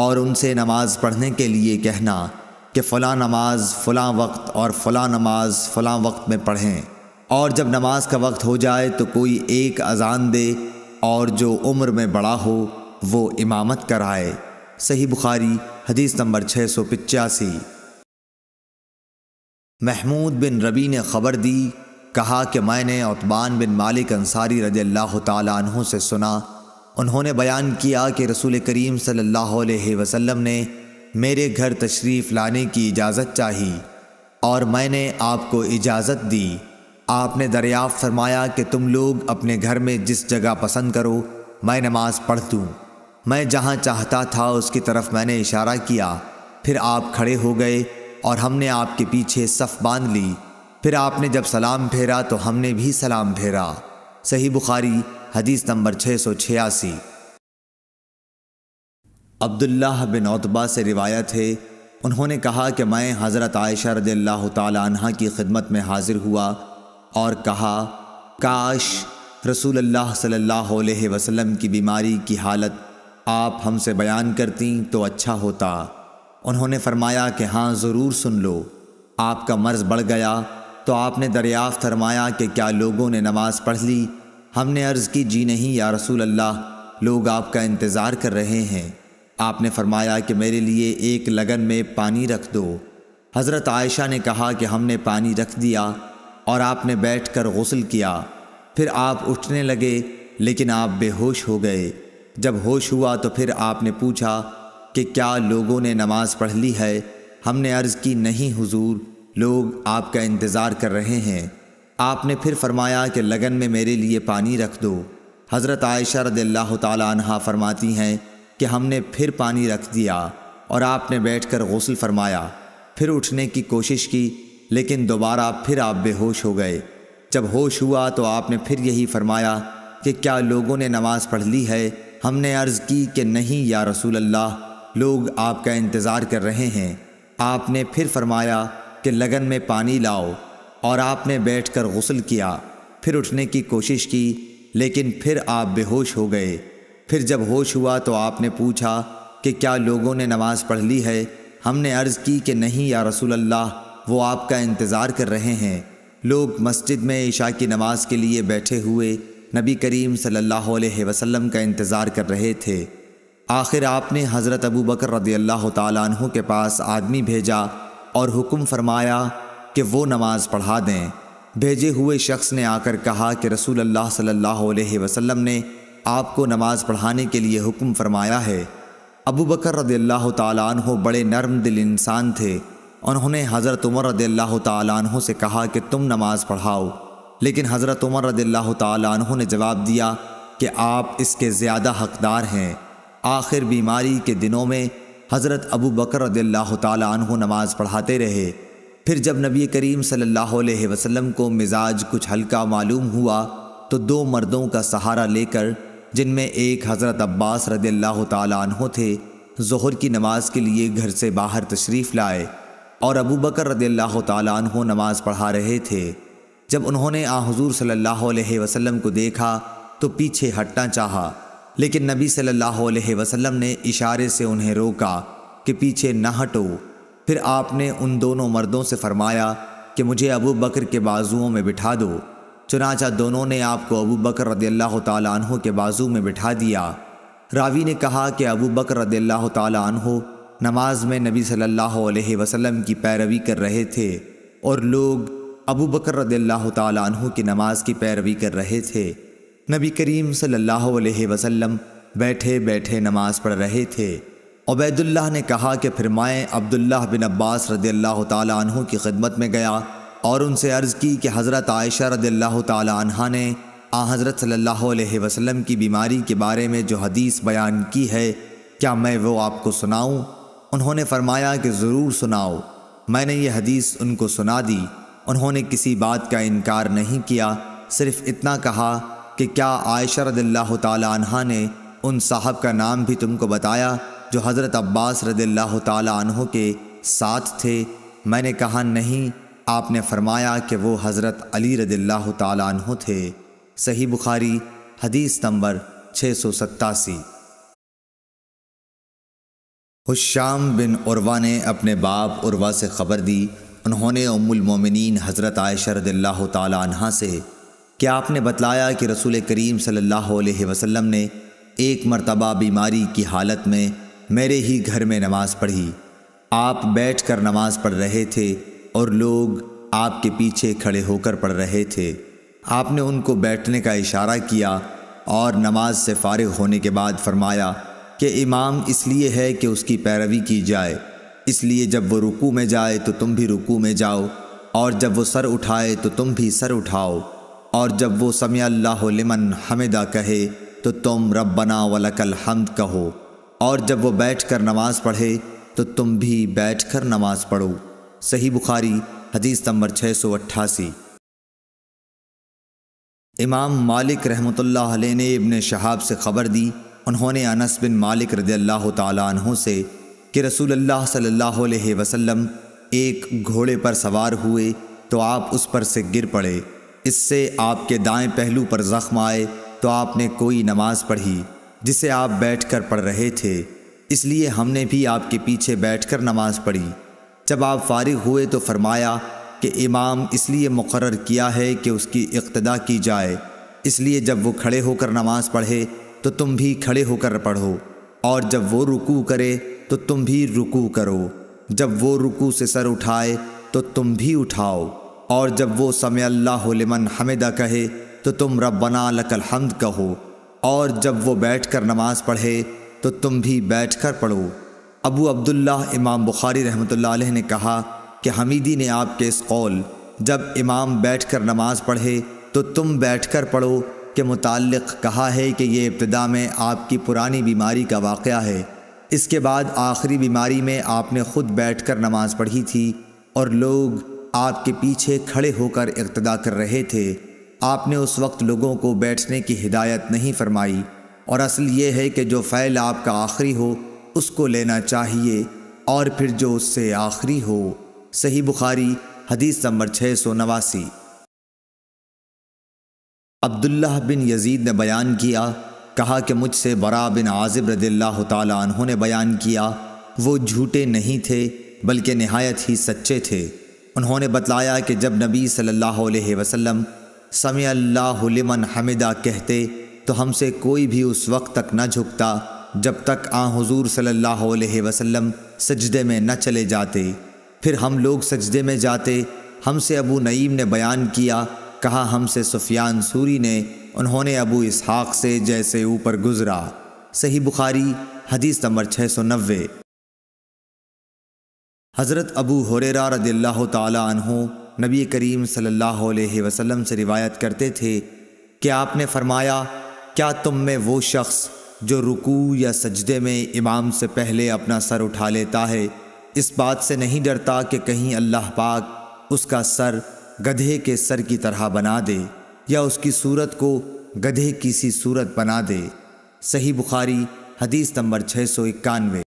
Speaker 1: और उनसे नमाज पढ़ने के लिए कहना कि फ़लाँ नमाज फ़लाँ वक्त और फ़लाँ नमाज फ़लाँ वक्त में पढ़ें और जब नमाज का वक्त हो जाए तो कोई एक अजान दे और जो उम्र में बड़ा हो वो इमामत कराए सही बुखारी हदीस नंबर छः सौ पिचासी महमूद बिन रबी ने ख़बर दी कहा कि मैंने उत्बान बिन मालिक अंसारी रज अल्लाह तहों से सुना उन्होंने बयान किया कि रसूल करीम सल्लल्लाहु अलैहि वसल्लम ने मेरे घर तशरीफ़ लाने की इजाज़त चाही और मैंने आपको इजाज़त दी आपने दरियाफ़ फरमाया कि तुम लोग अपने घर में जिस जगह पसंद करो मैं नमाज़ पढ़ दूँ मैं जहाँ चाहता था उसकी तरफ मैंने इशारा किया फिर आप खड़े हो गए और हमने आपके पीछे सफ़ बांध ली फिर आपने जब सलाम फेरा तो हमने भी सलाम फेरा सही बुखारी हदीस नंबर छः सौ छियासी अब्दुल्लाह बिन उतबा से रिवायत है उन्होंने कहा कि मैं हज़रत आयशा रदील्ला तहा की खिदमत में हाजिर हुआ और कहा काश रसूल अल्लाह सल्लल्लाहु अलैहि वसल्लम की बीमारी की हालत आप हमसे बयान करती तो अच्छा होता उन्होंने फरमाया कि हाँ ज़रूर सुन लो आपका मर्ज़ बढ़ गया तो आपने दरियाफ़त फरमाया कि क्या लोगों ने नमाज़ पढ़ ली हमने अर्ज़ की जी नहीं या रसूल अल्लाह लोग आपका इंतज़ार कर रहे हैं आपने फरमाया कि मेरे लिए एक लगन में पानी रख दो हज़रत आयशा ने कहा कि हमने पानी रख दिया और आपने बैठ कर गसल किया फिर आप उठने लगे लेकिन आप बेहोश हो गए जब होश हुआ तो फिर आपने पूछा कि क्या लोगों ने नमाज पढ़ ली है हमने अर्ज़ की नहीं हुजूर लोग आपका इंतज़ार कर रहे हैं आपने फिर फरमाया कि लगन में मेरे लिए पानी रख दो हज़रत आयशा रदल्ला तहा फरमाती हैं कि हमने फिर पानी रख दिया और आपने बैठ कर गसल फरमाया फिर उठने की कोशिश की लेकिन दोबारा फिर आप बेहोश हो गए जब होश हुआ तो आपने फिर यही फरमाया कि क्या लोगों ने नमाज़ पढ़ ली है हमने अर्ज़ की कि नहीं या रसूल अल्लाह लोग आपका इंतज़ार कर रहे हैं आपने फिर फरमाया कि लगन में पानी लाओ और आपने बैठ कर गसल किया फिर उठने की कोशिश की लेकिन फिर आप बेहोश हो गए फिर जब होश हुआ तो आपने पूछा कि क्या लोगों ने नमाज़ पढ़ ली है हमने अर्ज़ की कि नहीं या रसूल अल्लाह वो आपका इंतज़ार कर रहे हैं लोग मस्जिद में ईशा की नमाज के लिए बैठे हुए नबी करीम सल्लल्लाहु अलैहि वसल्लम का इंतज़ार कर रहे थे आखिर आपने हज़रत अबू बकर रदी अल्लाह तु के पास आदमी भेजा और हुक्म फरमाया कि वो नमाज़ पढ़ा दें भेजे हुए शख्स ने आकर कहा कि रसूल अल्लाह सल्लल्लाहु अलैहि वसल्लम ने आपको नमाज़ पढ़ाने के लिए हुक्म फरमाया है अबू बकर अल्लाह तु बड़े नरम दिल इंसान थे उन्होंने हज़रत उमर अल्लाह तु से कहा कि तुम नमाज़ पढ़ाओ लेकिन हज़रत उमर रदील्ला ने जवाब दिया कि आप इसके ज़्यादा हकदार हैं आखिर बीमारी के दिनों में हज़रत अबू बकर रदील्ला तु नमाज़ पढ़ाते रहे फिर जब नबी करीम सल्लल्लाहु अलैहि वसल्लम को मिजाज कुछ हल्का मालूम हुआ तो दो मर्दों का सहारा लेकर जिनमें एक हज़रत अब्बास रदील्ला तु थे जहर की नमाज के लिए घर से बाहर तशरीफ़ लाए और अबू बकर रदील्ला तु नमाज़ पढ़ा रहे थे जब उन्होंने आ हजूर सल्लल्लाहु अलैहि वसल्लम को देखा तो पीछे हटना चाहा लेकिन नबी सल्लल्लाहु अलैहि वसल्लम ने इशारे से उन्हें रोका कि पीछे न हटो फिर आपने उन दोनों मर्दों से फरमाया कि मुझे अबू बकर के बाजुओं में बिठा दो चुनाचा दोनों ने आपको अबू बकर रदील्ला तहो के बाजू में बिठा दिया रावी ने कहा कि अबू बकर रदील्ला तहो नमाज में नबी सल्लल्लाहु अलैहि वसल्लम की पैरवी कर रहे थे और लोग अबू बकर रदल्ला की नमाज की पैरवी कर रहे थे नबी करीम सल्लल्लाहु अलैहि बैठे बैठे नमाज पढ़ रहे थे उबैदुल्लाह ने कहा कि फिर माएँ अब्दुल्लाह बिन अब्बास रदील्ला तु की ख़दमत में गया और उनसे अर्ज़ की कि हज़रत आयशा रदील्ला तहा ने आ हज़रत सल्लल्लाहु अलैहि की बीमारी के बारे में जो हदीस बयान की है क्या मैं वो आपको सुनाऊँ उन्होंने फरमाया कि ज़रूर सुनाओ मैंने ये हदीस उनको सुना दी उन्होंने किसी बात का इनकार नहीं किया सिर्फ इतना कहा कि क्या आयशा रदल्ला तहा ने उन साहब का नाम भी तुमको बताया जो हज़रत अब्बास रदल्ला तहों के साथ थे मैंने कहा नहीं आपने फरमाया कि वो हज़रत अली रदल्ला तहों थे सही बुखारी हदीस नंबर छः सौ सत्तासी हुशाम बिन उर्वा ने अपने बाप उर्वा से ख़बर दी उन्होंने उमुलमोमिन हज़रत आयशरद रदल्ला तह से क्या आपने बतलाया कि रसूल करीम सल्लल्लाहु अलैहि वसल्लम ने एक मरतबा बीमारी की हालत में मेरे ही घर में नमाज़ पढ़ी आप बैठ कर नमाज़ पढ़ रहे थे और लोग आपके पीछे खड़े होकर पढ़ रहे थे आपने उनको बैठने का इशारा किया और नमाज से फारग होने के बाद फरमाया कि इमाम इसलिए है कि उसकी पैरवी की जाए इसलिए जब वो रुकू में जाए तो तुम भी रुकू में जाओ और जब वो सर उठाए तो तुम भी सर उठाओ और जब वो समय अल्लाह लिमन हमदा कहे तो तुम रबना वलकल हमद कहो और जब वो बैठ कर नमाज़ पढ़े तो तुम भी बैठ कर नमाज़ पढ़ो सही बुखारी हदीस नंबर छः सौ अट्ठासी इमाम मालिक रहमत ने इबन शहाब से ख़बर दी उन्होंने अनस बिन मालिक रदी अल्लाह तहों से कि रसूल अल्लाह सल्लल्लाहु अलैहि वसल्लम एक घोड़े पर सवार हुए तो आप उस पर से गिर पड़े इससे आपके दाएं पहलू पर ज़ख्म आए तो आपने कोई नमाज पढ़ी जिसे आप बैठकर पढ़ रहे थे इसलिए हमने भी आपके पीछे बैठकर नमाज पढ़ी जब आप फारिग हुए तो फरमाया कि इमाम इसलिए मुकर किया है कि उसकी इकतदा की जाए इसलिए जब वो खड़े होकर नमाज़ पढ़े तो तुम भी खड़े होकर पढ़ो और जब वो रुकू करे तो तुम भी रुकू करो जब वो रुकू से सर उठाए तो तुम भी उठाओ और जब वो समय अल्लाह लिमन हमदा कहे तो तुम रबना लकल हमद कहो और जब वो बैठ कर नमाज़ पढ़े तो तुम भी बैठ कर पढ़ो अबू अब्दुल्ला इमाम बुखारी रहमत ने कहा कि हमीदी ने आपके इस कौल जब इमाम बैठ कर नमाज़ पढ़े तो तुम बैठ कर पढ़ो के मुतालिक कहा है कि ये इब्तदा में आपकी पुरानी बीमारी का वाक़ है इसके बाद आखिरी बीमारी में आपने ख़ुद बैठ कर नमाज़ पढ़ी थी और लोग आपके पीछे खड़े होकर इक्तदा कर रहे थे आपने उस वक्त लोगों को बैठने की हिदायत नहीं फरमाई और असल ये है कि जो फ़ैल आपका आखिरी हो उसको लेना चाहिए और फिर जो उससे आखिरी हो सही बुखारी हदीस नंबर छः सौ नवासी अब्दुल्ला बिन यजीद ने बयान किया कहा कि मुझसे बरा बिन आजिब रदील्ला तु ने बयान किया वो झूठे नहीं थे बल्कि नहायत ही सच्चे थे उन्होंने बतलाया कि जब नबी सल्लल्लाहु अलैहि वसल्लम समय अल्लाह लिमन हमिदा कहते तो हमसे कोई भी उस वक्त तक न झुकता जब तक आ हजूर सल्लल्लाहु अलैहि वसल्लम सजदे में न चले जाते फिर हम लोग सजदे में जाते हमसे अबू नईम ने बयान किया कहा हमसे सुफियान सूरी ने उन्होंने अबू इसहाक से जैसे ऊपर गुजरा सही बुखारी हदीस नंबर छः सौ नब्बे हज़रत अबू हुरेरा ताला तहों नबी करीम सल्लल्लाहु अलैहि वसल्लम से रिवायत करते थे कि आपने फरमाया क्या तुम में वो शख्स जो रुकू या सजदे में इमाम से पहले अपना सर उठा लेता है इस बात से नहीं डरता कि कहीं अल्लाह पाक उसका सर गधे के सर की तरह बना दे या उसकी सूरत को गधे की सी सूरत बना दे सही बुखारी हदीस नंबर छः सौ इक्यानवे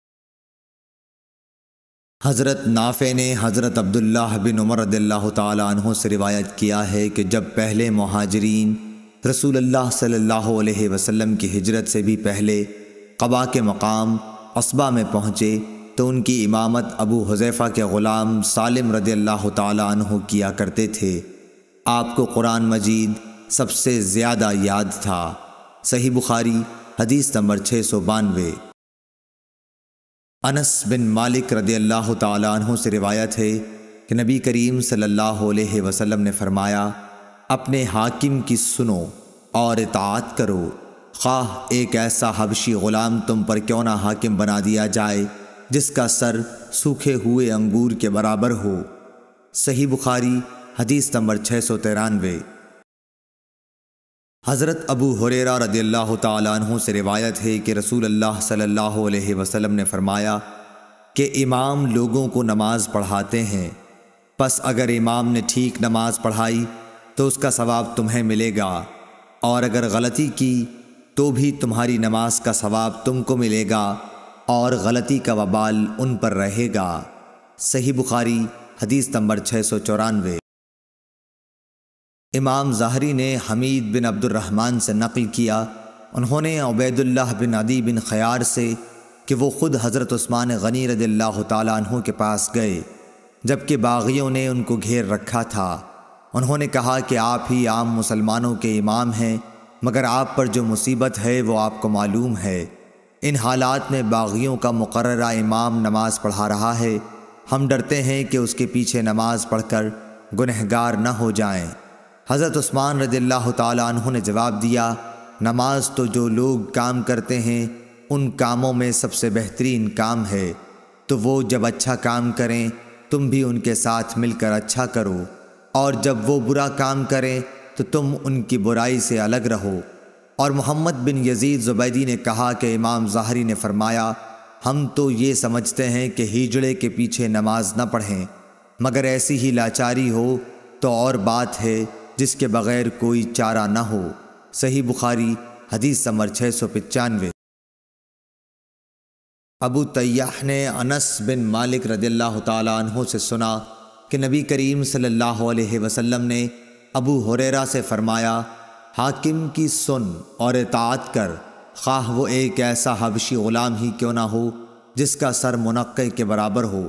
Speaker 1: हज़रत नाफे ने हज़रत अब्दुल्लाह बिन उमर तहों से रिवायत किया है कि जब पहले महाजरीन रसूल अल्लाह सल्लल्लाहु अलैहि वसल्लम की हिजरत से भी पहले कबा के मकाम असबा में पहुँचे तो उनकी इमामत अबू हुजैफ़ा के ग़ुलाम सालिम रदी अल्लाह तह किया करते थे आपको कुरान मजीद सबसे ज़्यादा याद था सही बुखारी हदीस नंबर छः सौ बानवे अनस बिन मालिक रदी अल्लाह तु से रिवायत है कि नबी करीम सल्लल्लाहु अलैहि वसल्लम ने फरमाया अपने हाकिम की सुनो और इतात करो खा एक ऐसा हबशी ग़ुलाम तुम पर क्यों ना हाकिम बना दिया जाए जिसका सर सूखे हुए अंगूर के बराबर हो सही बुखारी हदीस नंबर छः सौ तिरानवे हज़रत अबू हुरेरा रदी अल्लाह तहों से रिवायत है कि रसूल अल्लाह सल्लल्लाहु अलैहि वसल्लम ने फ़रमाया कि इमाम लोगों को नमाज़ पढ़ाते हैं बस अगर इमाम ने ठीक नमाज पढ़ाई तो उसका सवाब तुम्हें मिलेगा और अगर गलती की तो भी तुम्हारी नमाज का सवाब तुमको मिलेगा और गलती का वबाल उन पर रहेगा सही बुखारी हदीस नंबर छः सौ चौरानवे इमाम ज़ाहरी ने हमीद बिन अब्दुलरहमान से नकल किया उन्होंने उबैदुल्लाह बिन अदी बिन ख़यार से कि वो ख़ुद हज़रत उस्मान गनी रदील्ला तु के पास गए जबकि बागियों ने उनको घेर रखा था उन्होंने कहा कि आप ही आम मुसलमानों के इमाम हैं मगर आप पर जो मुसीबत है वो आपको मालूम है इन हालात में बागियों का मुकर इमाम नमाज पढ़ा रहा है हम डरते हैं कि उसके पीछे नमाज पढ़कर गुनहगार न हो जाएं। हज़रत उस्मान रजील्ला तु ने जवाब दिया नमाज तो जो लोग काम करते हैं उन कामों में सबसे बेहतरीन काम है तो वो जब अच्छा काम करें तुम भी उनके साथ मिलकर अच्छा करो और जब वो बुरा काम करें तो तुम उनकी बुराई से अलग रहो और मोहम्मद बिन यजीद जुबैदी ने कहा कि इमाम ज़ाहरी ने फरमाया हम तो ये समझते हैं कि हिजड़े के पीछे नमाज न पढ़ें मगर ऐसी ही लाचारी हो तो और बात है जिसके बगैर कोई चारा न हो सही बुखारी हदीस समर छः सौ पचानवे अबू तैयाह ने अनस बिन मालिक रदील्ला तहों से सुना कि नबी करीम सल्लल्लाहु अलैहि वसल्लम ने अबू हुरेरा से फरमाया हाकिम की सुन और इतात कर खाह वो एक ऐसा हबशी ग़ुलाम ही क्यों ना हो जिसका सर मुनक़ के बराबर हो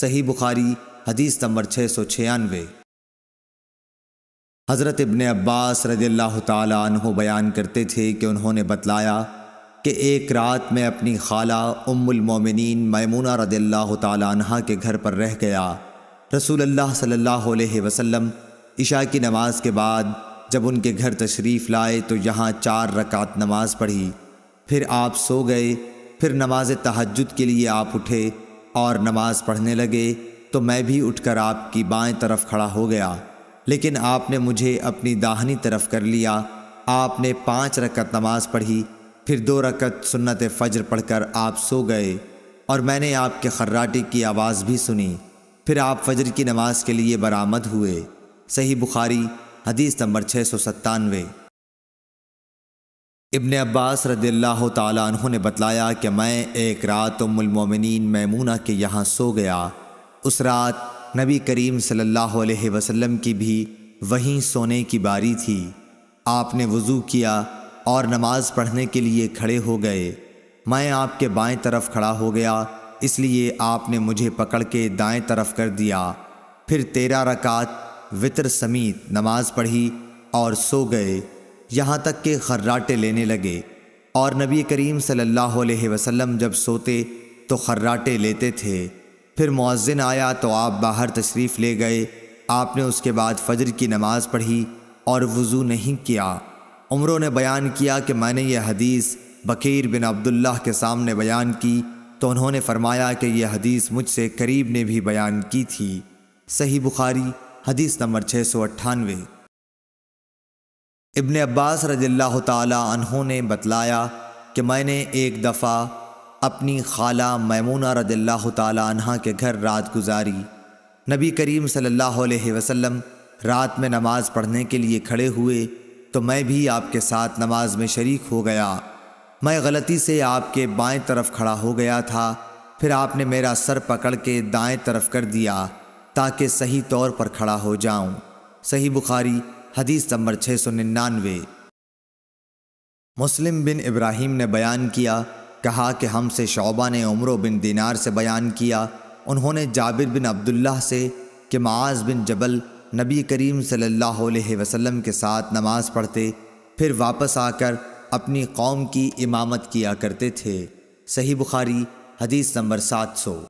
Speaker 1: सही बुखारी हदीस नंबर छः सौ छियानवे हज़रत इबन अब्बास रजील्ला तु बयान करते थे कि उन्होंने बतलाया कि एक रात मैं अपनी खाला उम्मुलमोमिन मैमूना रजील्ला तह के घर पर रह गया रसूल सल्ला सल्लल्लाहु अलैहि वसल्लम ईशा की नमाज के बाद जब उनके घर तशरीफ़ लाए तो यहाँ चार रकात नमाज पढ़ी फिर आप सो गए फिर नमाज तहजद के लिए आप उठे और नमाज पढ़ने लगे तो मैं भी उठकर आपकी बाएं तरफ खड़ा हो गया लेकिन आपने मुझे अपनी दाहनी तरफ कर लिया आपने पाँच रकत नमाज पढ़ी फिर दो रकत सुन्नत फ़जर पढ़कर आप सो गए और मैंने आपके खर्राटे की आवाज़ भी सुनी फिर आप फजर की नमाज के लिए बरामद हुए सही बुखारी हदीस नंबर छः सौ सत्तानवे इबन अब्बास रदील्ला तु ने बतलाया कि मैं एक रात उमिन मैमूना के यहाँ सो गया उस रात नबी करीम सल्लल्लाहु अलैहि वसल्लम की भी वहीं सोने की बारी थी आपने वज़ू किया और नमाज पढ़ने के लिए खड़े हो गए मैं आपके बाएं तरफ खड़ा हो गया इसलिए आपने मुझे पकड़ के दाएं तरफ कर दिया फिर तेरह रकात वितर समीत नमाज पढ़ी और सो गए यहाँ तक के खर्राटे लेने लगे और नबी करीम सल्लल्लाहु अलैहि वसल्लम जब सोते तो खर्राटे लेते थे फिर मौज़िन आया तो आप बाहर तशरीफ़ ले गए आपने उसके बाद फजर की नमाज़ पढ़ी और वज़ू नहीं किया उम्रों ने बयान किया कि मैंने यह हदीस बकीर बिन अब्दुल्लाह के सामने बयान की तो उन्होंने फरमाया कि यह हदीस मुझसे करीब ने भी बयान की थी सही बुखारी हदीस नंबर छः सौ अट्ठानवे इबन अब्बास रजील्ला तहों ने बतलाया कि मैंने एक दफ़ा अपनी खाला मैमूना रजील्ला तहा के घर रात गुजारी नबी करीम सल वसम रात में नमाज़ पढ़ने के लिए खड़े हुए तो मैं भी आपके साथ नमाज में शरीक हो गया मैं गलती से आपके बाएं तरफ खड़ा हो गया था फिर आपने मेरा सर पकड़ के दाएं तरफ कर दिया ताकि सही तौर पर खड़ा हो जाऊं सही बुखारी हदीस नंबर छः सौ निन्यानवे मुस्लिम बिन इब्राहिम ने बयान किया कहा कि हमसे शोबा ने उमरों बिन दिनार से बयान किया उन्होंने जाबिर बिन अब्दुल्ला से कि माज बिन जबल नबी करीम सल्लल्लाहु अलैहि वसल्लम के साथ नमाज़ पढ़ते फिर वापस आकर अपनी कौम की इमामत किया करते थे सही बुखारी हदीस नंबर सात सौ